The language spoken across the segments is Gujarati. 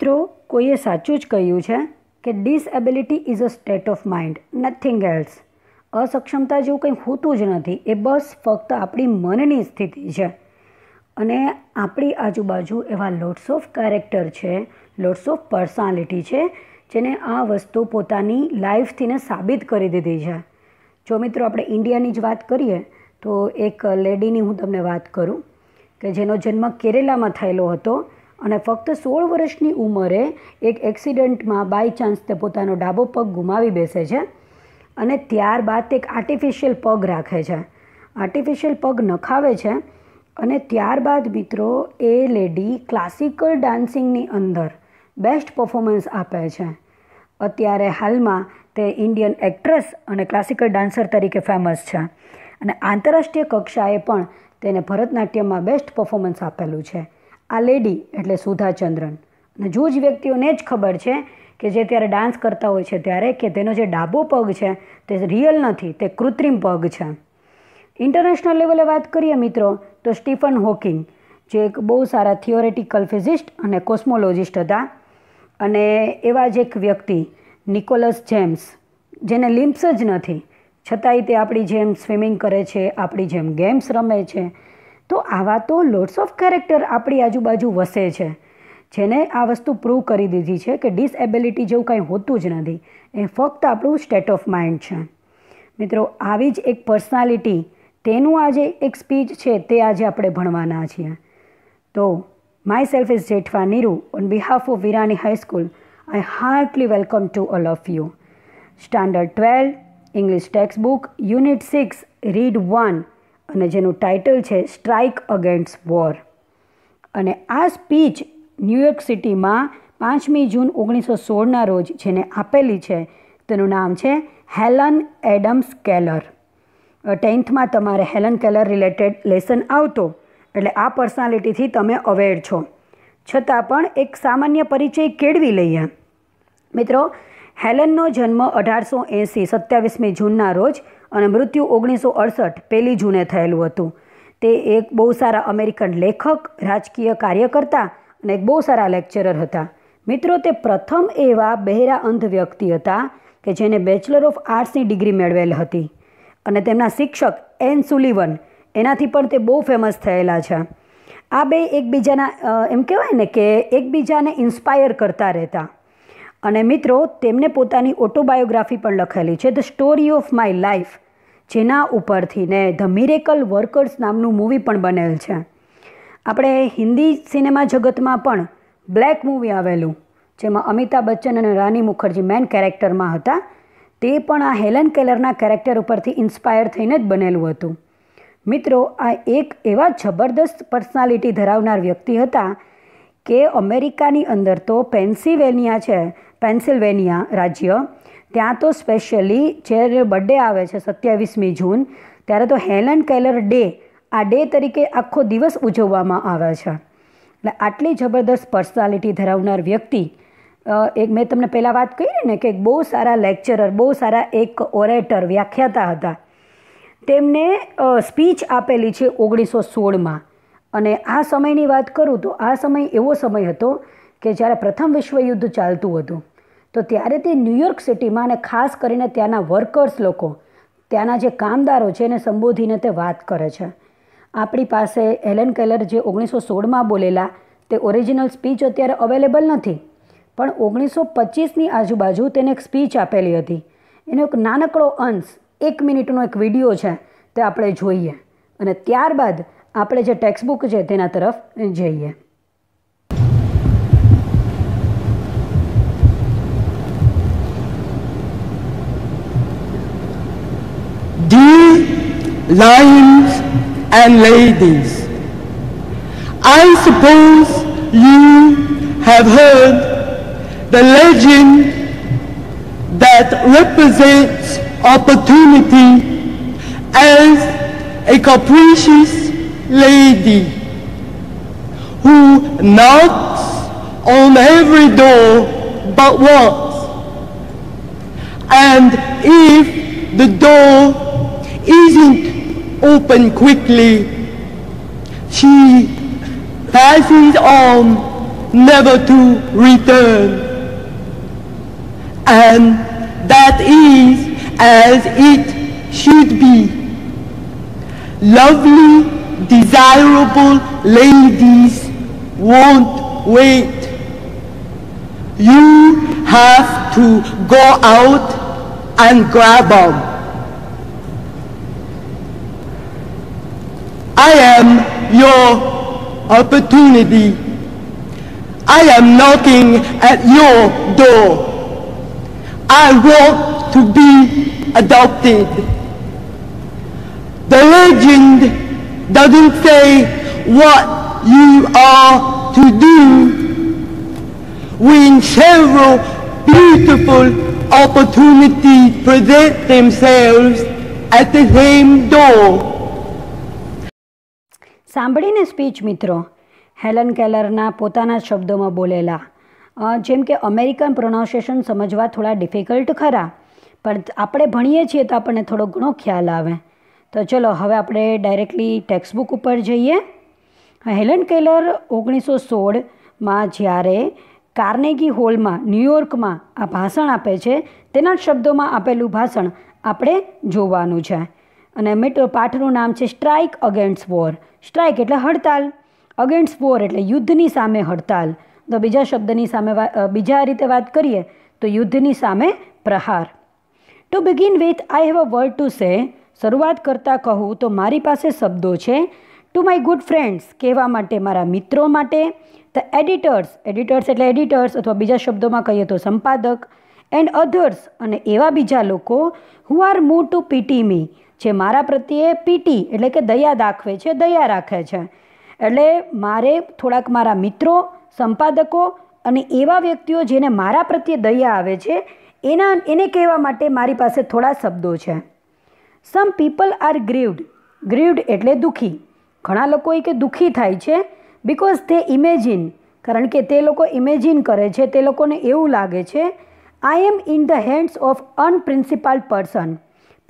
મિત્રો કોઈએ સાચું જ કહ્યું છે કે disability is a state of mind nothing else અસક્ષમતા જેવું કંઈ હોતું જ નથી એ બસ ફક્ત આપણી મનની સ્થિતિ છે અને આપણી આજુબાજુ એવા લોટ્સ ઓફ કેરેક્ટર છે લોટ્સ ઓફ પર્સનાલિટી છે જેને આ વસ્તુ પોતાની લાઈફથીને સાબિત કરી દીધી છે જો મિત્રો આપણે ઇન્ડિયાની જ વાત કરીએ તો એક લેડીની હું તમને વાત કરું કે જેનો જન્મ કેરેલામાં થયેલો હતો અને ફક્ત સોળ વર્ષની ઉંમરે એક એક્સિડન્ટમાં બાય ચાન્સ તે પોતાનો ડાબો પગ ગુમાવી બેસે છે અને ત્યારબાદ તે એક આર્ટિફિશિયલ પગ રાખે છે આર્ટિફિશિયલ પગ નખાવે છે અને ત્યારબાદ મિત્રો એ લેડી ક્લાસિકલ ડાન્સિંગની અંદર બેસ્ટ પર્ફોમન્સ આપે છે અત્યારે હાલમાં તે ઇન્ડિયન એક્ટ્રેસ અને ક્લાસિકલ ડાન્સર તરીકે ફેમસ છે અને આંતરરાષ્ટ્રીય કક્ષાએ પણ તેને ભરતનાટ્યમમાં બેસ્ટ પર્ફોમન્સ આપેલું છે આ લેડી એટલે સુધા ચંદ્રન અને જૂજ વ્યક્તિઓને જ ખબર છે કે જે ત્યારે ડાન્સ કરતા હોય છે ત્યારે કે તેનો જે ડાબો પગ છે તે રિયલ નથી તે કૃત્રિમ પગ છે ઇન્ટરનેશનલ લેવલે વાત કરીએ મિત્રો તો સ્ટીફન હોકિંગ જે એક બહુ સારા થિયોરેટિકલ ફિઝિસ્ટ અને કોસ્મોલોજિસ્ટ હતા અને એવા જ એક વ્યક્તિ નિકોલસ જેમ્સ જેને લિમ્પ્સ જ નથી છતાંય તે આપણી જેમ સ્વિમિંગ કરે છે આપણી જેમ ગેમ્સ રમે છે તો આવા તો લોટ્સ ઓફ કેરેક્ટર આપણી આજુબાજુ વસે છે જેને આ વસ્તુ પ્રૂવ કરી દીધી છે કે ડિસએબિલિટી જેવું કાંઈ હોતું જ નથી એ ફક્ત આપણું સ્ટેટ ઓફ માઇન્ડ છે મિત્રો આવી જ એક પર્સનાલિટી તેનું આજે એક સ્પીચ છે તે આજે આપણે ભણવાના છીએ તો myself is Jethwa Niru on behalf of Virani high school I heartily welcome to all of you standard twelve English text book unit six read one અને જેનું ટાઇટલ છે સ્ટ્રાઇક અગેન્સ્ટ વોર અને આ સ્પીચ ન્યૂયોર્ક સિટીમાં પાંચમી જૂન ઓગણીસો સોળના રોજ જેને આપેલી છે તેનું નામ છે હેલન એડમ્સ કેલર ટેન્થમાં તમારે હેલન કેલર રિલેટેડ લેસન આવતો એટલે આ પર્સનાલિટીથી તમે અવેર છો છતાં પણ એક સામાન્ય પરિચય કેળવી લઈએ મિત્રો હેલનનો જન્મ અઢારસો એંસી સત્યાવીસમી જૂનના રોજ અને મૃત્યુ ઓગણીસો અડસઠ પહેલી જૂને થયેલું હતું તે એક બહુ સારા અમેરિકન લેખક રાજકીય કાર્યકર્તા અને એક બહુ સારા લેક્ચરર હતા મિત્રો તે પ્રથમ એવા બહેરા અંધ વ્યક્તિ હતા કે જેને બેચલર ઓફ આર્ટ્સની ડિગ્રી મેળવેલ હતી અને તેમના શિક્ષક એન સુલિવન એનાથી પણ તે બહુ ફેમસ થયેલા છે આ બે એકબીજાના એમ કહેવાય ને કે એકબીજાને ઇન્સ્પાયર કરતા રહેતા અને મિત્રો તેમણે પોતાની ઓટોબાયોગ્રાફી પણ લખેલી છે the story of my life જેના ઉપરથી ને ધ મિરેકલ વર્કર્સ નામનું મૂવી પણ બનેલ છે આપણે હિન્દી સિનેમા જગતમાં પણ બ્લેક મૂવી આવેલું જેમાં અમિતાભ બચ્ચન અને રાની મુખર્જી મેન કેરેક્ટરમાં હતા તે પણ આ હેલન કેલરના કેરેક્ટર ઉપરથી ઇન્સ્પાયર થઈને જ બનેલું હતું મિત્રો આ એક એવા જબરદસ્ત પર્સનાલિટી ધરાવનાર વ્યક્તિ હતા કે અમેરિકાની અંદર તો પેન્સિવેનિયા છે પેન્સિલ્વેનિયા રાજ્ય ત્યાં તો સ્પેશિયલી જ્યારે બર્થડે આવે છે સત્યાવીસમી જૂન ત્યારે તો હેલન કેલર ડે આ ડે તરીકે આખો દિવસ ઉજવવામાં આવે છે એટલે આટલી જબરદસ્ત પર્સનાલિટી ધરાવનાર વ્યક્તિ એક મેં તમને પહેલાં વાત કરી ને કે બહુ સારા લેક્ચરર બહુ સારા એક ઓરેટર વ્યાખ્યાતા હતા તેમને સ્પીચ આપેલી છે ઓગણીસો સોળમાં અને આ સમયની વાત કરું તો આ સમય એવો સમય હતો કે જ્યારે પ્રથમ વિશ્વયુદ્ધ ચાલતું હતું તો ત્યારે તે ન્યુયોર્ક સિટીમાં અને ખાસ કરીને ત્યાંના વર્કર્સ લોકો ત્યાંના જે કામદારો છે એને સંબોધીને તે વાત કરે છે આપણી પાસે એલન કેલર જે ઓગણીસો સોળમાં બોલેલા તે ઓરિજિનલ સ્પીચ અત્યારે અવેલેબલ નથી પણ ઓગણીસો પચીસની આજુબાજુ તેને એક સ્પીચ આપેલી હતી એનો એક નાનકડો અંશ એક મિનિટનો એક વિડીયો છે તે આપણે જોઈએ અને ત્યારબાદ આપણે જે ટેક્સ્ટબુક છે તેના તરફ જઈએ dear lions, and ladies. I suppose you have heard the legend that represents opportunity as a capricious lady who knocks on every door but once. And if the door isn't open quickly. She passes on, never to return. And that is as it should be. Lovely, desirable ladies won't wait. You have to go out and grab them. I am your opportunity. I am knocking at your door. I want to be adopted. The legend doesn't say what you are to do when several beautiful opportunities present themselves at the same door. સાંભળીને સ્પીચ મિત્રો હેલન કેલરના પોતાના શબ્દોમાં બોલેલા જેમ કે અમેરિકન પ્રોનાઉન્સેશન સમજવા થોડા ડિફિકલ્ટ ખરા પણ આપણે ભણીએ છીએ તો આપણને થોડો ઘણો ખ્યાલ આવે તો ચલો હવે આપણે ડાયરેક્ટલી ટેક્સ્ટબુક ઉપર જઈએ હેલન કેલર ઓગણીસો સોળમાં જ્યારે કાર્નેગી હોલમાં ન્યુયોર્કમાં આ ભાષણ આપે છે તેના શબ્દોમાં આપેલું ભાષણ આપણે જોવાનું છે અને મેટ્રો પાઠનું નામ છે સ્ટ્રાઇક અગેન્સ્ટ વોર સ્ટ્રાઇક એટલે હડતાલ અગેન્સ્ટ વોર એટલે યુદ્ધની સામે હડતાલ તો બીજા શબ્દની સામે બીજા રીતે વાત કરીએ તો યુદ્ધની સામે પ્રહાર to begin with I have a word to say શરૂઆત કરતાં કહું તો મારી પાસે શબ્દો છે ટુ માય ગુડ ફ્રેન્ડ્સ કહેવા માટે મારા મિત્રો માટે ધ એડિટર્સ એડિટર્સ એટલે એડિટર્સ અથવા બીજા શબ્દોમાં કહીએ તો સંપાદક એન્ડ અધર્સ અને એવા બીજા લોકો who are move to pity me જે મારા પ્રત્યે પીટી એટલે કે દયા દાખવે છે દયા રાખે છે એટલે મારે થોડાક મારા મિત્રો સંપાદકો અને એવા વ્યક્તિઓ જેને મારા પ્રત્યે દયા આવે છે એના એને કહેવા માટે મારી પાસે થોડા શબ્દો છે સમ પીપલ આર ગ્રીવડ ગ્રીવડ એટલે દુઃખી ઘણા લોકો એ કે દુઃખી થાય છે બિકોઝ તે ઇમેજિન કારણ કે તે લોકો ઇમેજિન કરે છે તે લોકોને એવું લાગે છે I am in the hands of unprincipled person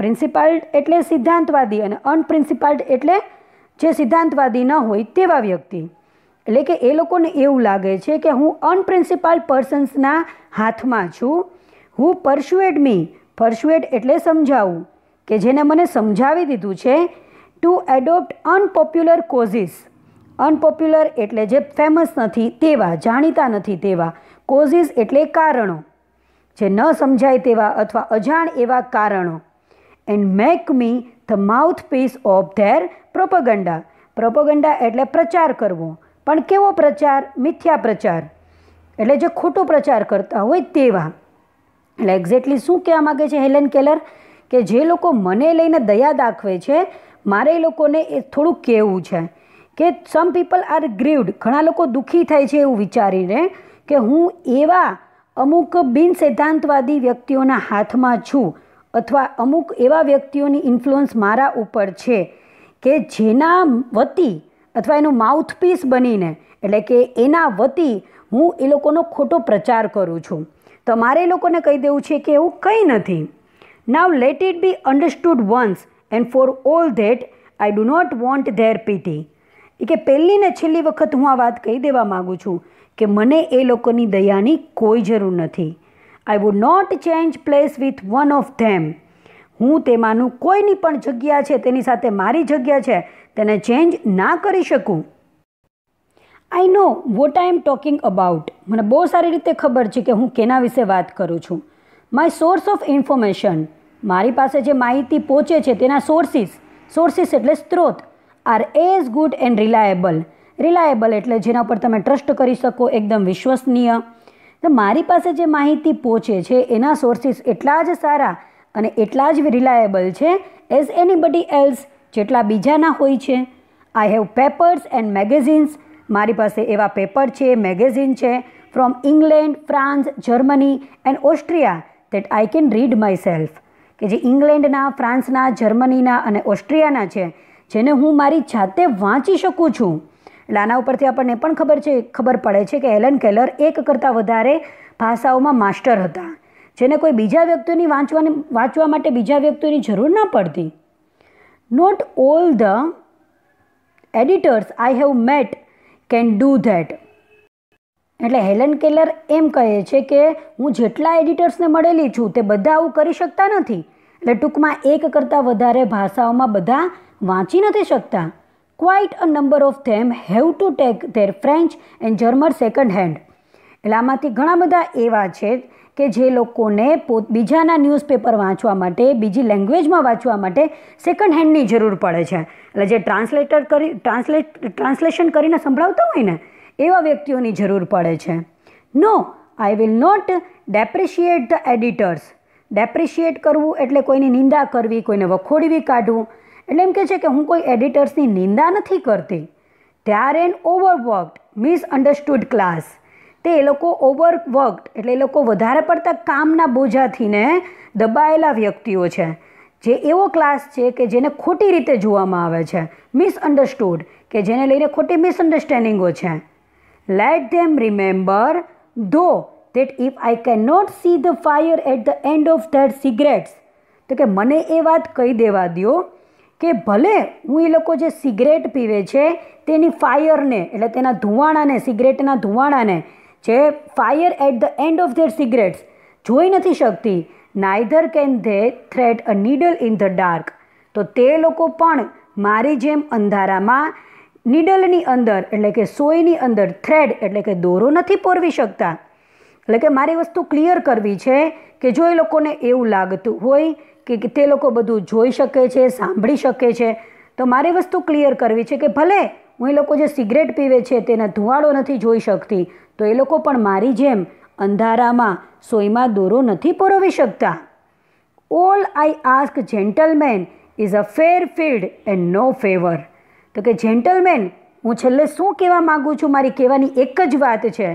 principled એટલે સિદ્ધાંતવાદી અને અનપ્રિન્સિપાલ્ડ એટલે જે સિદ્ધાંતવાદી ન હોય તેવા વ્યક્તિ એટલે કે એ લોકોને એવું લાગે છે કે હું અનપ્રિન્સિપાલ્ડ પર્સન્સના હાથમાં છું હું પરસ્યુએડ મી પરસ્યુએડ એટલે સમજાવું કે જેને મને સમજાવી દીધું છે to adopt unpopular causes unpopular એટલે જે ફેમસ નથી તેવા જાણીતા નથી તેવા કોઝિસ એટલે કારણો જે ન સમજાય તેવા અથવા અજાણ એવા કારણો and make me the mouthpiece of their propaganda propaganda એટલે પ્રચાર કરવો પણ કેવો પ્રચાર મિથ્યા પ્રચાર એટલે જે ખોટો પ્રચાર કરતા હોય તેવા એટલે એક્ઝેક્ટલી શું કહેવા માગે છે હેલેન કેલર કે જે લોકો મને લઈને દયા દાખવે છે મારે એ લોકોને એ થોડું કહેવું છે કે સમ પીપલ આર ગ્રીવડ ઘણા લોકો દુઃખી થાય છે એવું વિચારીને કે હું એવા અમુક બિનસિદ્ધાંતવાદી વ્યક્તિઓના હાથમાં છું અથવા અમુક એવા વ્યક્તિઓની ઇન્ફ્લુઅન્સ મારા ઉપર છે કે જેના વતી અથવા એનું માઉથપીસ બનીને એટલે કે એના વતી હું એ લોકોનો ખોટો પ્રચાર કરું છું તો મારે એ લોકોને કહી દેવું છે કે એવું કંઈ નથી now let it be understood once and for all that I do not want their pity એ કે પહેલી ને છેલ્લી વખત હું આ વાત કહી દેવા માગું છું કે મને એ લોકોની દયાની કોઈ જરૂર નથી I would not change place with one of them હું તેમાંનું કોઈની પણ જગ્યા છે તેની સાથે મારી જગ્યા છે તેને ચેન્જ ના કરી શકું I know what I am talking about મને બહુ સારી રીતે ખબર છે કે હું કેના વિશે વાત કરું છું માય સોર્સ ઓફ ઇન્ફોર્મેશન મારી પાસે જે માહિતી પહોંચે છે તેના સોર્સીસ સોર્સીસ એટલે સ્ત્રોત are as good and reliable reliable એટલે જેના પર તમે ટ્રસ્ટ કરી શકો એકદમ વિશ્વસનીય તો મારી પાસે જે માહિતી પહોંચે છે એના સોર્સિસ એટલા જ સારા અને એટલા જ રિલાયેબલ છે એઝ એનીબડી એલ્સ જેટલા બીજાના હોય છે I have papers and magazines મારી પાસે એવા પેપર છે મેગેઝિન છે from England France Germany and Austria that I can read myself કે જે ઇંગ્લેન્ડના ફ્રાન્સના જર્મનીના અને ઓસ્ટ્રિયાના છે જેને હું મારી જાતે વાંચી શકું છું એટલે આના ઉપરથી આપણને પણ ખબર છે ખબર પડે છે કે એલન કેલર એક કરતાં વધારે ભાષાઓમાં માસ્ટર હતા જેને કોઈ બીજા વ્યક્તિની વાંચવાની વાંચવા માટે બીજા વ્યક્તિની જરૂર ના પડતી not all the editors I have met can do that એટલે હેલન કેલર એમ કહે છે કે હું જેટલા એડિટર્સને મળેલી છું તે બધા આવું કરી શકતા નથી એટલે ટૂંકમાં એક કરતાં વધારે ભાષાઓમાં બધા વાંચી નથી શકતા quite a number of them have to take their French and German second hand એટલે આમાંથી ઘણા બધા એવા છે કે જે લોકોને પોત બીજાના ન્યૂઝપેપર વાંચવા માટે બીજી લેંગ્વેજમાં વાંચવા માટે સેકન્ડ હેન્ડની જરૂર પડે છે એટલે જે ટ્રાન્સલેટર કરી ટ્રાન્સલેટ ટ્રાન્સલેશન કરીને સંભળાવતા હોય ને એવા વ્યક્તિઓની જરૂર પડે છે no I will not depreciate the editors depreciate કરવું એટલે કોઈની નિંદા કરવી કોઈને વખોડવી કાઢવું એટલે એમ કહે છે કે હું કોઈ એડિટર્સની નિંદા નથી કરતી they are an overworked misunderstood class તે એ લોકો ઓવરવર્કડ એટલે એ લોકો વધારે પડતા કામના બોજાથીને દબાયેલા વ્યક્તિઓ છે જે એવો ક્લાસ છે કે જેને ખોટી રીતે જોવામાં આવે છે મિસઅન્ડરસ્ટુડ કે જેને લઈને ખોટી મિસઅન્ડરસ્ટેન્ડિંગો છે let them remember though that if I can not see the fire at the end of that cigarettes તો કે મને એ વાત કહી દેવા દો કે ભલે હું એ લોકો જે સિગરેટ પીવે છે તેની ફાયરને એટલે તેના ધુવાણાને સિગરેટના ધુવાણાને જે fire at the end of their cigarettes જોઈ નથી શકતી neither can they thread a needle in the dark તો તે લોકો પણ મારી જેમ અંધારામાં નીડલની અંદર એટલે કે સોયની અંદર થ્રેડ એટલે કે દોરો નથી પોરવી શકતા એટલે કે મારી વસ્તુ ક્લિયર કરવી છે કે જો એ લોકોને એવું લાગતું હોય કે તે લોકો બધું જોઈ શકે છે સાંભળી શકે છે તો મારે વસ્તુ ક્લિયર કરવી છે કે ભલે હું એ લોકો જે સિગરેટ પીવે છે તેના ધુવાડો નથી જોઈ શકતી તો એ લોકો પણ મારી જેમ અંધારામાં સોયમાં દોરો નથી પરોવી શકતા all I ask gentlemen is a fair field and no favour તો કે જેન્ટલમેન હું છેલ્લે શું કહેવા માગું છું મારી કહેવાની એક જ વાત છે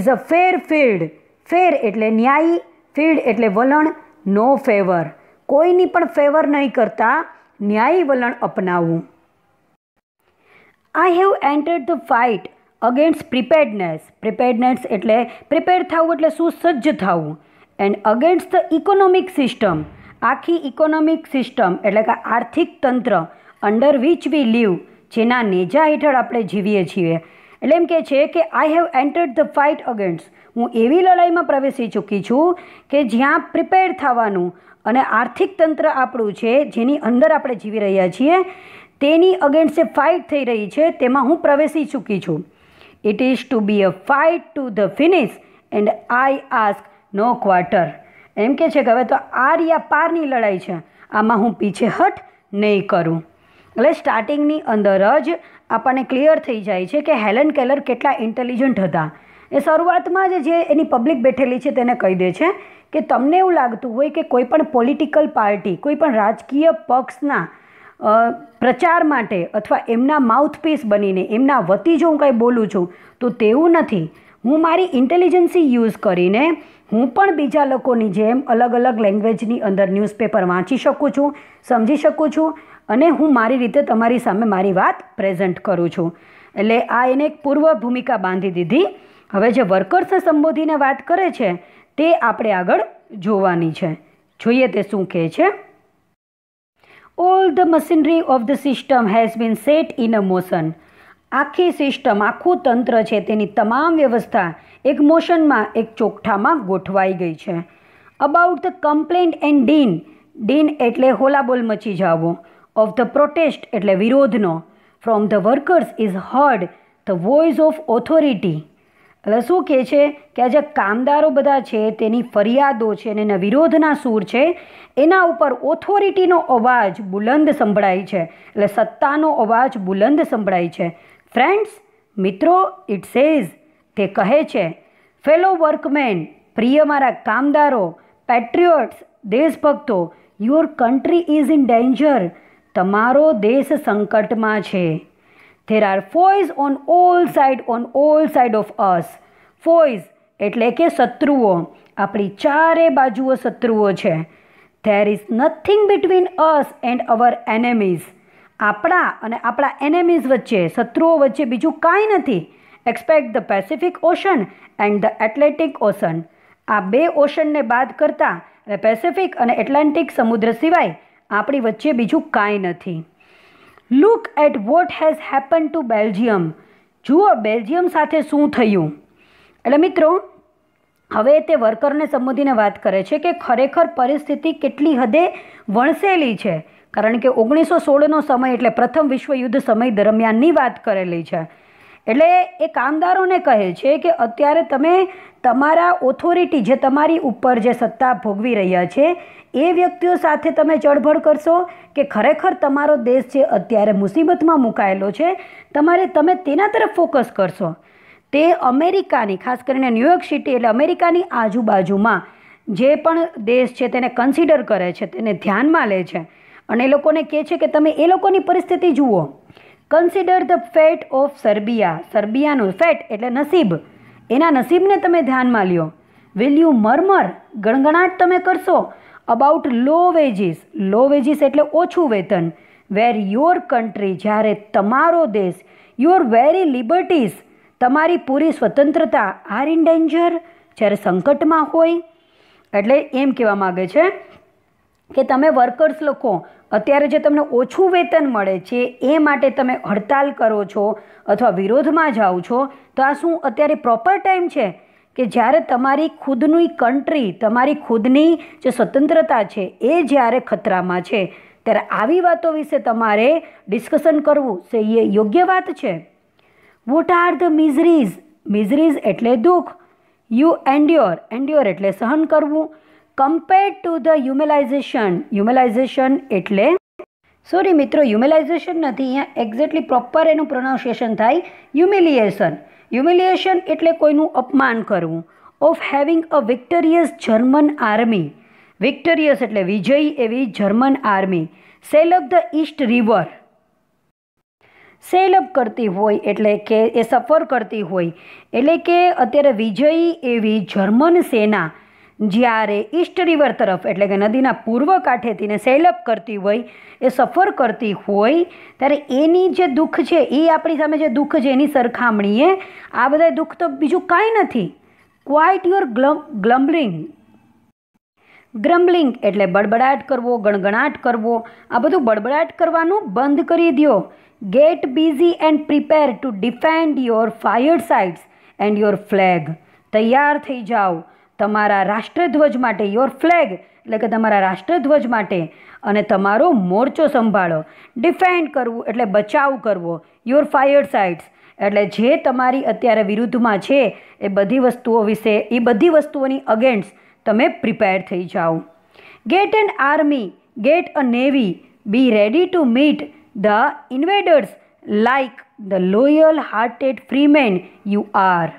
ઇઝ અ ફેર ફિલ્ડ ફેર એટલે ન્યાયી ફિલ્ડ એટલે વલણ નો ફેવર કોઈની પણ ફેવર નહીં કરતા ન્યાયી વલણ અપનાવવું I have entered the fight against preparedness preparedness એટલે પ્રિપેર થવું એટલે સુસજ્જ થવું and against the economic system આખી ઇકોનોમિક સિસ્ટમ એટલે કે આર્થિક તંત્ર અંડર વિચ વી લીવ જેના નેજા હેઠળ આપણે જીવીએ છીએ એટલે એમ કહે છે કે I have entered the fight against હું એવી લડાઈમાં પ્રવેશી ચૂકી છું કે જ્યાં પ્રિપેર થવાનું અને આર્થિક તંત્ર આપણું છે જેની અંદર આપણે જીવી રહ્યા છીએ તેની અગેન્સ્ટ ફાઇટ થઈ રહી છે તેમાં હું પ્રવેશી ચૂકી છું it is to be a fight to the finish and I ask no quarter એમ કે છે કે હવે તો આર યા પારની લડાઈ છે આમાં હું પીછેહટ નહીં કરું એટલે સ્ટાર્ટિંગની અંદર જ આપણને ક્લિયર થઈ જાય છે કે હેલન કેલર કેટલા ઇન્ટેલિજન્ટ હતા એ શરૂઆતમાં જ જે એની પબ્લિક બેઠેલી છે તેને કહી દે છે કે તમને એવું લાગતું હોય કે કોઈ પણ પોલિટિકલ પાર્ટી કોઈ પણ રાજકીય પક્ષના પ્રચાર માટે અથવા એમના માઉથપીસ બનીને એમના વતી જો હું કાંઈ બોલું છું તો તેવું નથી હું મારી ઇન્ટેલિજન્સી યુઝ કરીને હું પણ બીજા લોકોની જેમ અલગ અલગ લેંગ્વેજની અંદર ન્યૂઝપેપર વાંચી શકું છું સમજી શકું છું અને હું મારી રીતે તમારી સામે મારી વાત પ્રેઝન્ટ કરું છું એટલે આ એને એક પૂર્વ ભૂમિકા બાંધી દીધી હવે જે વર્કર્સ સંબોધીને વાત કરે છે તે આપણે આગળ જોવાની છે જોઈએ તે શું કહે છે all the machinery of the system has been set in a motion આખી સિસ્ટમ આખું તંત્ર છે તેની તમામ વ્યવસ્થા એક મોશનમાં એક ચોકઠામાં ગોઠવાઈ ગઈ છે about the complaint and din din એટલે હોલાબોલ મચી જાવો ઓફ ધ પ્રોટેસ્ટ એટલે વિરોધનો from the workers is heard the voice of authority હવે શું કહે છે કે આ જે કામદારો બધા છે તેની ફરિયાદો છે અને એના વિરોધના સૂર છે એના ઉપર ઓથોરિટીનો અવાજ બુલંદ સંભળાય છે એટલે સત્તાનો અવાજ બુલંદ સંભળાય છે ફ્રેન્ડ્સ મિત્રો ઇટ સેઝ તે કહે છે ફેલો વર્કમેન પ્રિય મારા કામદારો પેટ્રિયોટ્સ દેશભક્તો your country is in danger તમારો દેશ સંકટમાં છે there are foes on all side on all side of us foes એટલે કે શત્રુઓ આપણી ચારે બાજુઓ શત્રુઓ છે there is nothing between us and our enemies આપણા અને આપણા એનેમીઝ વચ્ચે શત્રુઓ વચ્ચે બીજું કાંઈ નથી expect the Pacific Ocean and the Atlantic Ocean આ બે ઓશનને બાદ કરતાં પેસિફિક અને એટલાન્ટિક સમુદ્ર સિવાય આપણી વચ્ચે બીજું કાંઈ નથી look at what has happen to Belgium જુઓ બેલ્જિયમ સાથે શું થયું એટલે મિત્રો હવે તે વર્કરને સંબોધીને વાત કરે છે કે ખરેખર પરિસ્થિતિ કેટલી હદે વણસેલી છે કારણ કે ઓગણીસો સોળનો સમય એટલે પ્રથમ વિશ્વયુદ્ધ સમય દરમિયાનની વાત કરેલી છે એટલે એ કામદારોને કહે છે કે અત્યારે તમે તમારા ઓથોરિટી જે તમારી ઉપર જે સત્તા ભોગવી રહ્યા છે એ વ્યક્તિઓ સાથે તમે ચળભળ કરશો કે ખરેખર તમારો દેશ છે અત્યારે મુસીબતમાં મુકાયેલો છે તમારે તમે તેના તરફ ફોકસ કરશો તે અમેરિકાની ખાસ કરીને ન્યૂયોર્ક સિટી એટલે અમેરિકાની આજુબાજુમાં જે પણ દેશ છે તેને કન્સિડર કરે છે તેને ધ્યાનમાં લે છે અને એ લોકોને કહે છે કે તમે એ લોકોની પરિસ્થિતિ જુઓ consider the fate of Serbia સર્બિયાનું ફેટ એટલે નસીબ એના નસીબને તમે ધ્યાનમાં લ્યો વિલ યુ મરમર ગણગણાટ તમે કરશો about low wages low wages એટલે ઓછું વેતન વેર યોર કન્ટ્રી જ્યારે તમારો દેશ યોર વેરી લિબર્ટીઝ તમારી પૂરી સ્વતંત્રતા આર ઇન ડેન્જર જ્યારે સંકટમાં હોય એટલે એમ કહેવા માગે છે કે તમે વર્કર્સ લોકો અત્યારે જે તમને ઓછું વેતન મળે છે એ માટે તમે હડતાલ કરો છો અથવા વિરોધમાં જાઓ છો તો આ શું અત્યારે પ્રોપર ટાઈમ છે કે જ્યારે તમારી ખુદની કન્ટ્રી તમારી ખુદની જે સ્વતંત્રતા છે એ જ્યારે ખતરામાં છે ત્યારે આવી વાતો વિશે તમારે ડિસ્કશન કરવું છે એ યોગ્ય વાત છે what are the miseries miseries એટલે દુઃખ યુ એન્ડ્યોર એન્ડ્યોર એટલે સહન કરવું compared to the humiliation humiliation એટલે સોરી મિત્રો હ્યુમેલાઇઝેશન નથી અહીંયા એક્ઝેક્ટલી પ્રોપર એનું પ્રોનાઉન્સિએશન થાય હ્યુમિલિએશન હ્યુમિલિએશન એટલે કોઈનું અપમાન કરવું of having a victorious German army victorious એટલે વિજયી એવી German army sell of the east river sell સેલબ કરતી હોય એટલે કે એ સફર કરતી હોય એટલે કે અત્યારે વિજયી એવી જર્મન સેના જ્યારે ઈસ્ટ રિવર તરફ એટલે કે નદીના પૂર્વ કાંઠેથી ને સૈલબ કરતી હોય એ સફર કરતી હોય ત્યારે એની જે દુઃખ છે એ આપણી સામે જે દુઃખ છે એની સરખામણીએ આ બધા દુઃખ તો બીજું કાંઈ નથી ક્વાઇટ યોર ગ્લમ ગ્લમ્બલિંગ ગ્રમ્બલિંગ એટલે બડબડાટ કરવો ગણગણાટ કરવો આ બધું બડબડાટ કરવાનું બંધ કરી દો get busy and prepare to defend your fire sites and your flag તૈયાર થઈ જાઓ તમારા રાષ્ટ્રધ્વજ માટે યોર ફ્લેગ એટલે કે તમારા રાષ્ટ્રધ્વજ માટે અને તમારો મોરચો સંભાળો ડિફેન્ડ કરવું એટલે બચાવ કરવો યોર ફાયર સાઇટ્સ એટલે જે તમારી અત્યારે વિરુદ્ધમાં છે એ બધી વસ્તુઓ વિશે એ બધી વસ્તુઓની અગેન્સ્ટ તમે પ્રિપેર થઈ જાઓ get an army get a navy be ready to meet the invaders like the loyal hearted freemen you are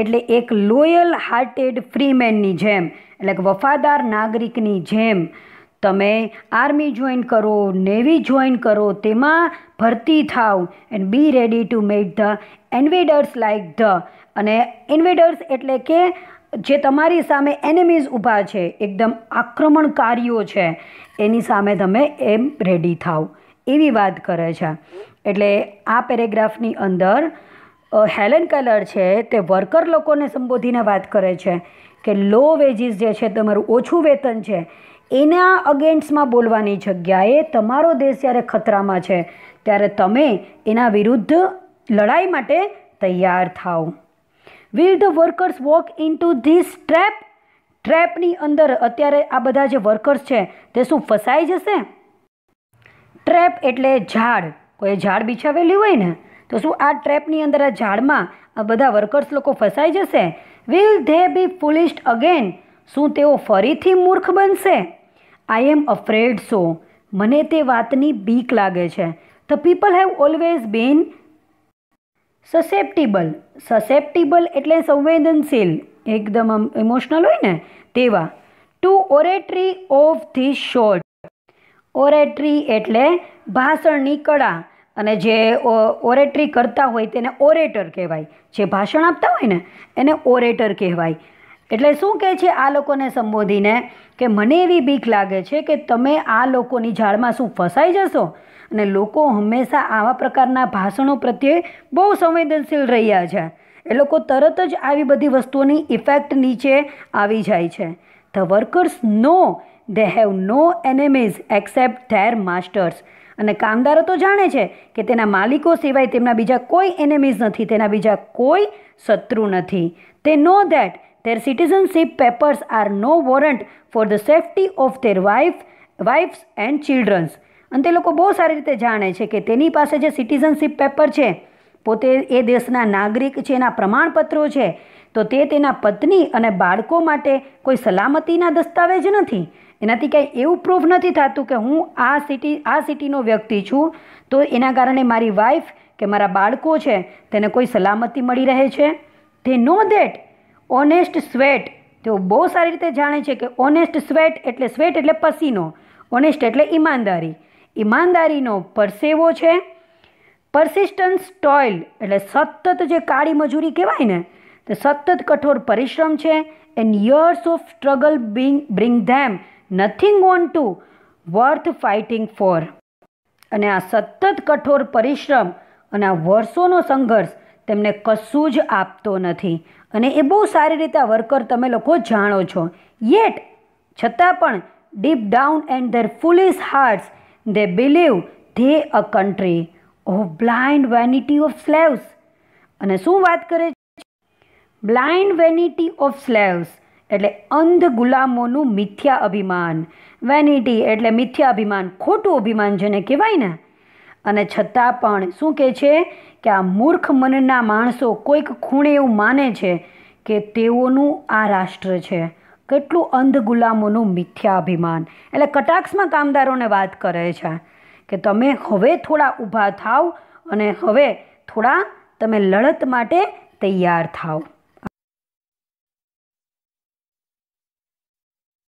એટલે એક લોયલ હાર્ટેડ ફ્રીમેનની જેમ એટલે કે વફાદાર નાગરિકની જેમ તમે આર્મી જોઈન કરો નેવી જોઈન કરો તેમાં ભરતી થાવ and be ready to met the invaders like the અને ઇન્વેડર્સ એટલે કે જે તમારી સામે એનિમીઝ ઊભા છે એકદમ આક્રમણકારીઓ છે એની સામે તમે એમ રેડી થાવ એવી વાત કરે છે એટલે આ પેરેગ્રાફની અંદર હેલેન કલર છે તે વર્કર લોકોને સંબોધીને વાત કરે છે કે લો વેજીસ જે છે તમારું ઓછું વેતન છે એના અગેન્સ્ટમાં બોલવાની જગ્યાએ તમારો દેશ જ્યારે ખતરામાં છે ત્યારે તમે એના વિરુદ્ધ લડાઈ માટે તૈયાર થાઓ will the workers walk into this trap ટ્રેપની અંદર અત્યારે આ બધા જે વર્કર્સ છે તે શું ફસાઈ જશે ટ્રેપ એટલે ઝાડ કોઈ ઝાડ બિછાવેલી હોય ને તો શું આ ટ્રેપની અંદર આ ઝાડમાં આ બધા વર્કર્સ લોકો ફસાઈ જશે will they be fullest again શું તેઓ ફરીથી મૂર્ખ બનશે આઈ એમ અફ્રેડ સો મને તે વાતની બીક લાગે છે the people have always been susceptible susceptible એટલે સંવેદનશીલ એકદમ ઇમોશનલ હોય ને તેવા to oratory of the short oratory એટલે ભાષણની કળા અને જે ઓરેટરી કરતા હોય તેને ઓરેટર કહેવાય જે ભાષણ આપતા હોય ને એને ઓરેટર કહેવાય એટલે શું કહે છે આ લોકોને સંબોધીને કે મને એવી બીક લાગે છે કે તમે આ લોકોની ઝાડમાં શું ફસાઈ જશો અને લોકો હંમેશા આવા પ્રકારના ભાષણો પ્રત્યે બહુ સંવેદનશીલ રહ્યા છે એ લોકો તરત જ આવી બધી વસ્તુઓની ઇફેક્ટ નીચે આવી જાય છે the workers know they have no enemies except their masters અને કામદારો તો જાણે છે કે તેના માલિકો સિવાય તેમના બીજા કોઈ એનેમીઝ નથી તેના બીજા કોઈ શત્રુ નથી તે know that their citizenship papers are no warrant for the safety of their wife, wives and childrens અને તે લોકો બહુ સારી રીતે જાણે છે કે તેની પાસે જે સિટીઝનશીપ પેપર છે પોતે એ દેશના નાગરિક છે એના પ્રમાણપત્રો છે તો તે તેના પત્ની અને બાળકો માટે કોઈ સલામતીના દસ્તાવેજ નથી એનાથી કાંઈ એવું પ્રૂફ નથી થતું કે હું આ સિટી આ સિટીનો વ્યક્તિ છું તો એના કારણે મારી વાઈફ કે મારા બાળકો છે તેને કોઈ સલામતી મળી રહે છે તે નો દેટ ઓનેસ્ટ સ્વેટ તેઓ બહુ સારી રીતે જાણે છે કે ઓનેસ્ટ સ્વેટ એટલે સ્વેટ એટલે પસીનો ઓનેસ્ટ એટલે ઈમાનદારી ઈમાનદારીનો પરસેવો છે પરસિસ્ટન્સ ટોઇલ એટલે સતત જે કાળી મજૂરી કહેવાય ને તો સતત કઠોર પરિશ્રમ છે and years of struggle bring bring them nothing on to worth fighting for અને આ સતત કઠોર પરિશ્રમ અને આ વર્ષોનો સંઘર્ષ તેમને કશું જ આપતો નથી અને એ બહુ સારી રીતે આ વર્કર તમે લોકો જાણો છો યેટ છતાં પણ deep down and their foolish hearts they believe they a country oh blind vanity of slaves અને શું વાત કરે છે બ્લાઇન્ડ વેનિટી ઓફ સ્લેવ્સ એટલે અંધ ગુલામોનું મિથ્યા અભિમાન વેનિટી એટલે મિથ્યા અભિમાન ખોટું અભિમાન જેને કહેવાય ને અને છતાં પણ શું કહે છે કે આ મૂર્ખ મનના માણસો કોઈક ખૂણે એવું માને છે કે તેઓનું આ રાષ્ટ્ર છે કેટલું અંધ ગુલામોનું મિથ્યા અભિમાન એટલે કટાક્ષમાં કામદારોને વાત કરે છે કે તમે હવે થોડા ઊભા થાવ અને હવે થોડા તમે લડત માટે તૈયાર થાવ